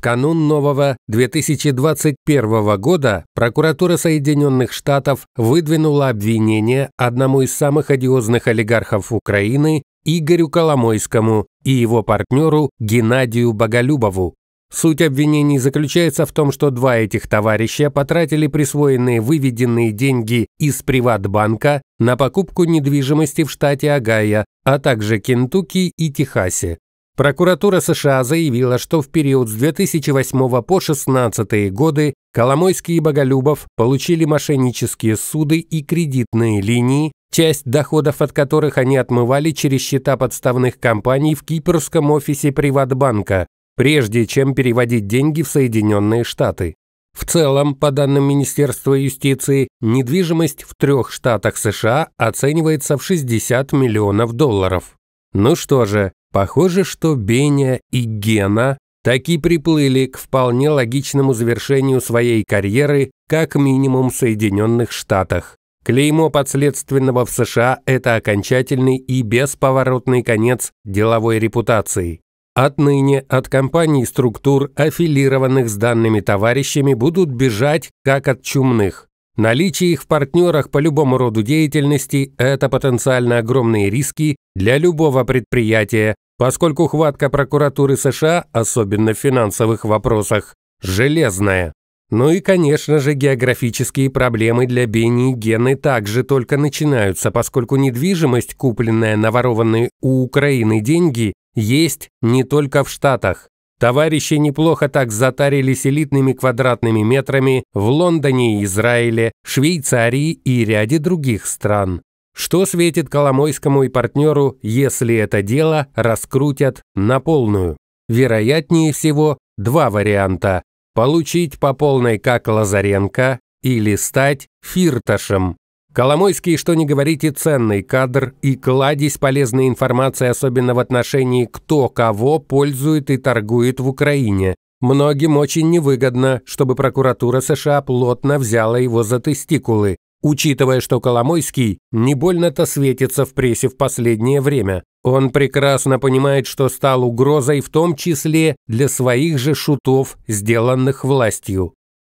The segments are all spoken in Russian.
В канун нового 2021 года прокуратура Соединенных Штатов выдвинула обвинение одному из самых одиозных олигархов Украины Игорю Коломойскому и его партнеру Геннадию Боголюбову. Суть обвинений заключается в том, что два этих товарища потратили присвоенные выведенные деньги из Приватбанка на покупку недвижимости в штате Агая, а также Кентукки и Техасе. Прокуратура США заявила, что в период с 2008 по 2016 годы Коломойский и Боголюбов получили мошеннические суды и кредитные линии, часть доходов от которых они отмывали через счета подставных компаний в кипрском офисе Приватбанка, прежде чем переводить деньги в Соединенные Штаты. В целом, по данным Министерства юстиции, недвижимость в трех штатах США оценивается в 60 миллионов долларов. Ну что же, похоже, что Беня и Гена таки приплыли к вполне логичному завершению своей карьеры как минимум в Соединенных Штатах. Клеймо подследственного в США – это окончательный и бесповоротный конец деловой репутации. Отныне от компаний и структур, аффилированных с данными товарищами, будут бежать как от чумных. Наличие их в партнерах по любому роду деятельности – это потенциально огромные риски для любого предприятия, поскольку хватка прокуратуры США, особенно в финансовых вопросах, железная. Ну и, конечно же, географические проблемы для Бенни и Гены также только начинаются, поскольку недвижимость, купленная на ворованные у Украины деньги, есть не только в Штатах. Товарищи неплохо так затарились элитными квадратными метрами в Лондоне и Израиле, Швейцарии и ряде других стран. Что светит Коломойскому и партнеру, если это дело раскрутят на полную? Вероятнее всего, два варианта – получить по полной как Лазаренко или стать фирташем. Коломойский, что не говорите, ценный кадр и кладезь полезной информации, особенно в отношении кто кого пользует и торгует в Украине. Многим очень невыгодно, чтобы прокуратура США плотно взяла его за тестикулы, учитывая, что Коломойский не больно-то светится в прессе в последнее время. Он прекрасно понимает, что стал угрозой в том числе для своих же шутов, сделанных властью.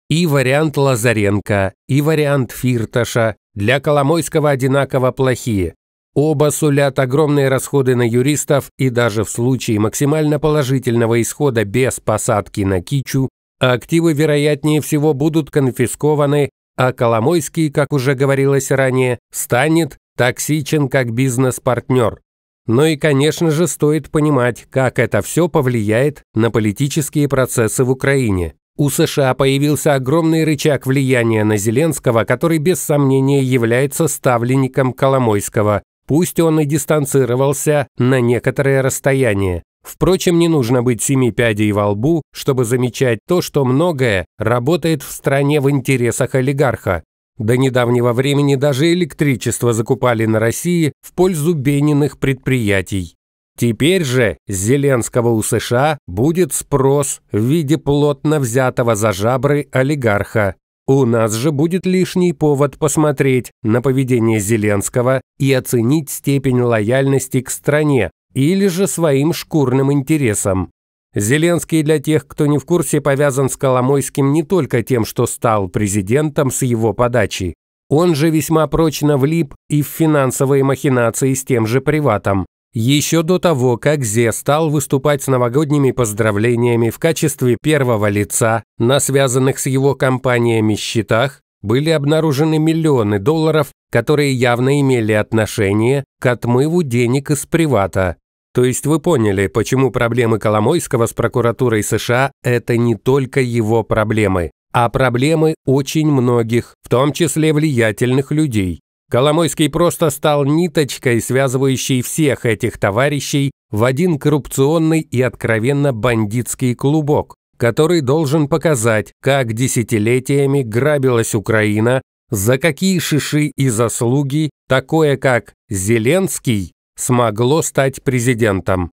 И вариант Лазаренко, и вариант Фирташа, для Коломойского одинаково плохие. Оба сулят огромные расходы на юристов и даже в случае максимально положительного исхода без посадки на кичу, активы, вероятнее всего, будут конфискованы, а Коломойский, как уже говорилось ранее, станет токсичен как бизнес-партнер. Но ну и, конечно же, стоит понимать, как это все повлияет на политические процессы в Украине. У США появился огромный рычаг влияния на Зеленского, который без сомнения является ставленником Коломойского, пусть он и дистанцировался на некоторое расстояние. Впрочем, не нужно быть семи пядей во лбу, чтобы замечать то, что многое работает в стране в интересах олигарха. До недавнего времени даже электричество закупали на России в пользу Бениных предприятий. Теперь же с Зеленского у США будет спрос в виде плотно взятого за жабры олигарха. У нас же будет лишний повод посмотреть на поведение Зеленского и оценить степень лояльности к стране или же своим шкурным интересам. Зеленский, для тех, кто не в курсе, повязан с Коломойским не только тем, что стал президентом с его подачи. Он же весьма прочно влип и в финансовые махинации с тем же приватом еще до того, как Зе стал выступать с новогодними поздравлениями в качестве первого лица, на связанных с его компаниями счетах были обнаружены миллионы долларов, которые явно имели отношение к отмыву денег из привата. То есть вы поняли, почему проблемы Коломойского с прокуратурой США – это не только его проблемы, а проблемы очень многих, в том числе влиятельных людей. Коломойский просто стал ниточкой, связывающей всех этих товарищей в один коррупционный и откровенно бандитский клубок, который должен показать, как десятилетиями грабилась Украина, за какие шиши и заслуги такое, как Зеленский, смогло стать президентом.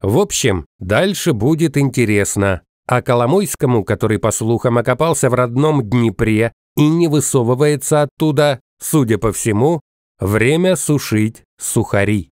В общем, дальше будет интересно. А Коломойскому, который, по слухам, окопался в родном Днепре и не высовывается оттуда, Судя по всему, время сушить сухари.